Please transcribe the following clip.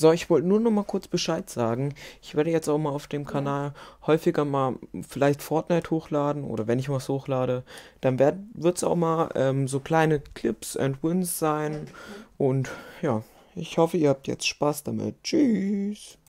So, ich wollte nur noch mal kurz Bescheid sagen. Ich werde jetzt auch mal auf dem Kanal häufiger mal vielleicht Fortnite hochladen oder wenn ich was hochlade, dann wird es auch mal ähm, so kleine Clips and Wins sein. Und ja, ich hoffe, ihr habt jetzt Spaß damit. Tschüss.